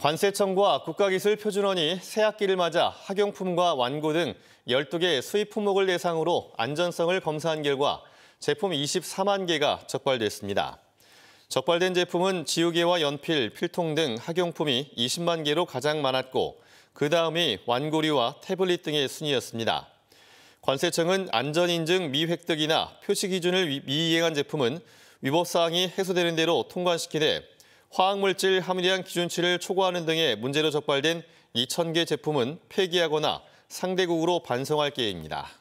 관세청과 국가기술표준원이 새학기를 맞아 학용품과 완구 등 12개 의 수입 품목을 대상으로 안전성을 검사한 결과 제품 24만 개가 적발됐습니다. 적발된 제품은 지우개와 연필, 필통 등 학용품이 20만 개로 가장 많았고 그 다음이 완구류와 태블릿 등의 순이었습니다. 관세청은 안전인증 미획득이나 표시 기준을 미이행한 제품은 위법사항이 해소되는 대로 통관시키되 화학물질 함유량 기준치를 초과하는 등의 문제로 적발된 2,000개 제품은 폐기하거나 상대국으로 반송할 계획입니다.